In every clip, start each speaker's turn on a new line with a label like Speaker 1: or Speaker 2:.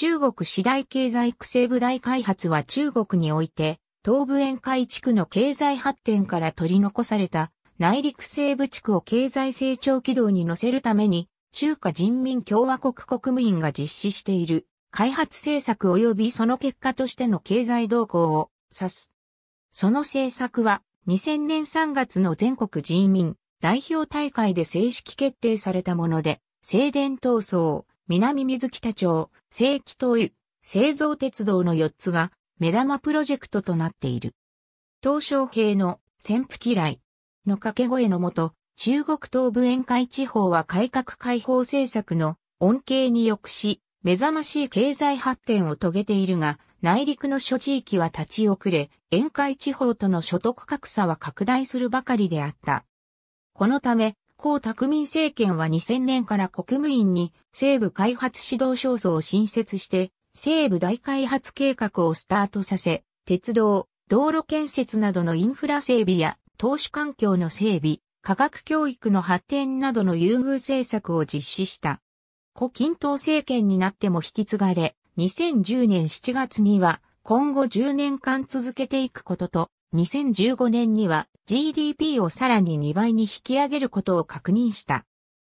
Speaker 1: 中国次第経済育成部大開発は中国において、東部沿海地区の経済発展から取り残された内陸西部地区を経済成長軌道に乗せるために、中華人民共和国国務院が実施している開発政策及びその結果としての経済動向を指す。その政策は2000年3月の全国人民代表大会で正式決定されたもので、静電闘争、南水北町、正規東湯、製造鉄道の4つが目玉プロジェクトとなっている。東昇平の潜伏嫌いの掛け声のもと、中国東部沿海地方は改革開放政策の恩恵に抑し、目覚ましい経済発展を遂げているが、内陸の諸地域は立ち遅れ、沿海地方との所得格差は拡大するばかりであった。このため、江沢民政権は2000年から国務院に西部開発指導省層を新設して、西部大開発計画をスタートさせ、鉄道、道路建設などのインフラ整備や投資環境の整備、科学教育の発展などの優遇政策を実施した。胡錦涛政権になっても引き継がれ、2010年7月には今後10年間続けていくことと、2015年には GDP をさらに2倍に引き上げることを確認した。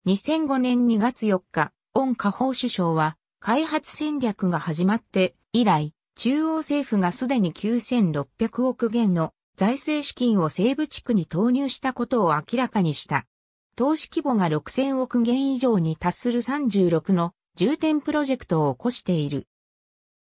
Speaker 1: 2005年2月4日、オン・カホー首相は、開発戦略が始まって以来、中央政府がすでに9600億元の財政資金を西部地区に投入したことを明らかにした。投資規模が6000億元以上に達する36の重点プロジェクトを起こしている。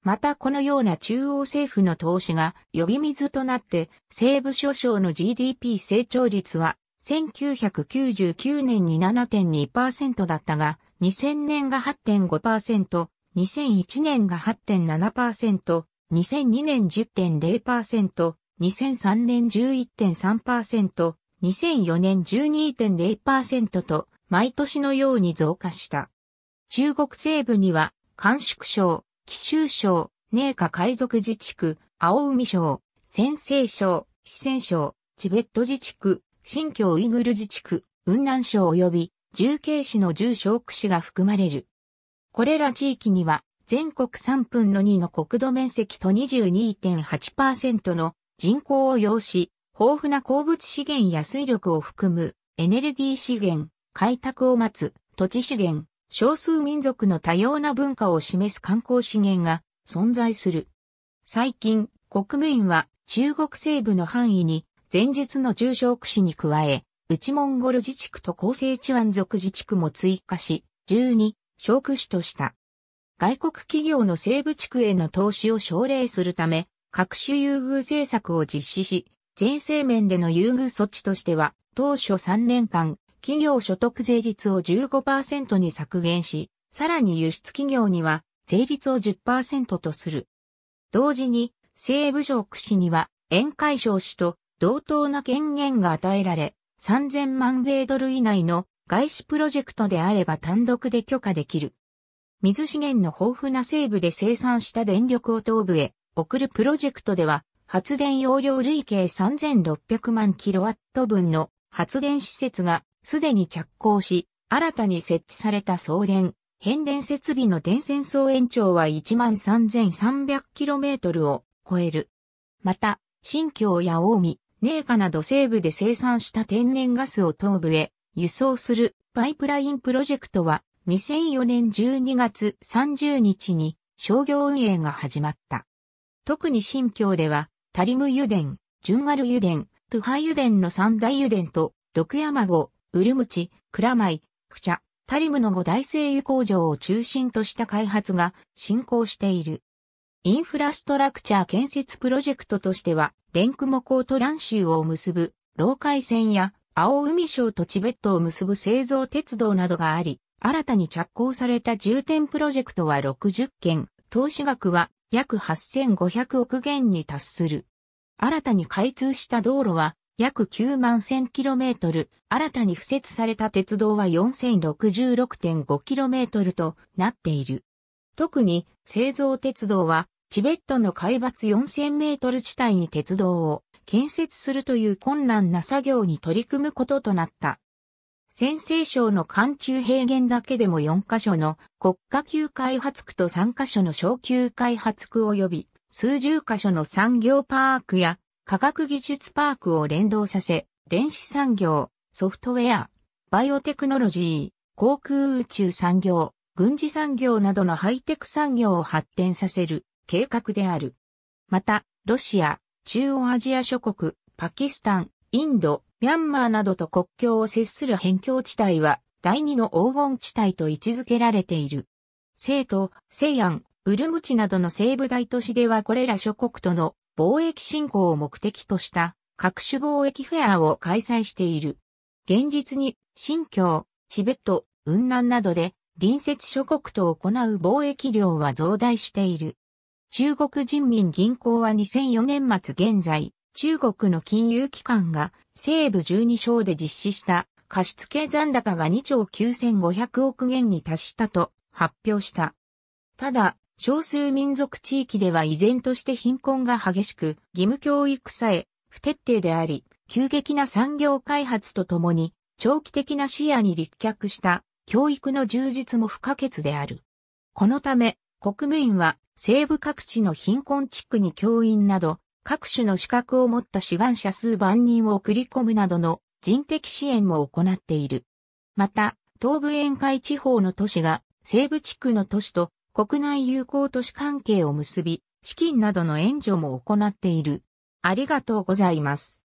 Speaker 1: またこのような中央政府の投資が呼び水となって西部諸省の GDP 成長率は1999年に7.2%だったが2000年が8.5%、2001年が8.7%、2002年10.0%、2003年11.3%、2004年12.0%と毎年のように増加した。中国西部には、甘粛省、紀州省、寧夏海賊自治区、青海省、先西省、四川省、チベット自治区、新疆ウイグル自治区、雲南省及び重慶市の重小区市が含まれる。これら地域には全国3分の2の国土面積と22.8%の人口を要し、豊富な鉱物資源や水力を含むエネルギー資源、開拓を待つ土地資源、少数民族の多様な文化を示す観光資源が存在する。最近、国務院は中国西部の範囲に前述の重症区市に加え、内モンゴル自治区と厚生治湾族自治区も追加し、12、小区市とした。外国企業の西部地区への投資を奨励するため、各種優遇政策を実施し、全生面での優遇措置としては、当初3年間、企業所得税率を15%に削減し、さらに輸出企業には税率を10%とする。同時に、西部省区市には、宴会省市と同等な権限が与えられ、3000万米ドル以内の外資プロジェクトであれば単独で許可できる。水資源の豊富な西部で生産した電力を東部へ送るプロジェクトでは、発電容量累計3600万キロワット分の発電施設がすでに着工し、新たに設置された送電、変電設備の電線総延長は 13,300km を超える。また、新京や大見、寧夏など西部で生産した天然ガスを東部へ輸送するパイプラインプロジェクトは2004年12月30日に商業運営が始まった。特に新京では、タリム油田、純丸油田、トゥハ油田の三大油田と、毒山号、ウルムチ、クラマイ、クチャ、タリムの五大製油工場を中心とした開発が進行している。インフラストラクチャー建設プロジェクトとしては、レンクモコトとン州を結ぶ、老海線や青海省とチベットを結ぶ製造鉄道などがあり、新たに着工された重点プロジェクトは60件、投資額は約8500億元に達する。新たに開通した道路は約9万 1000km、新たに付設された鉄道は 4066.5km となっている。特に、製造鉄道は、チベットの海抜4000メートル地帯に鉄道を建設するという困難な作業に取り組むこととなった。先西省の寒中平原だけでも4カ所の国家級開発区と3カ所の小級開発区及び数十カ所の産業パークや科学技術パークを連動させ、電子産業、ソフトウェア、バイオテクノロジー、航空宇宙産業、軍事産業などのハイテク産業を発展させる計画である。また、ロシア、中央アジア諸国、パキスタン、インド、ミャンマーなどと国境を接する辺境地帯は第二の黄金地帯と位置づけられている。成都、西安、ウルムチなどの西部大都市ではこれら諸国との貿易振興を目的とした各種貿易フェアを開催している。現実に新疆、チベット、雲南などで隣接諸国と行う貿易量は増大している。中国人民銀行は2004年末現在、中国の金融機関が西部12省で実施した貸付残高が2兆9500億元に達したと発表した。ただ、少数民族地域では依然として貧困が激しく、義務教育さえ不徹底であり、急激な産業開発とともに、長期的な視野に立脚した教育の充実も不可欠である。このため、国務院は西部各地の貧困地区に教員など、各種の資格を持った志願者数万人を送り込むなどの人的支援も行っている。また、東部沿海地方の都市が西部地区の都市と国内友好都市関係を結び、資金などの援助も行っている。ありがとうございます。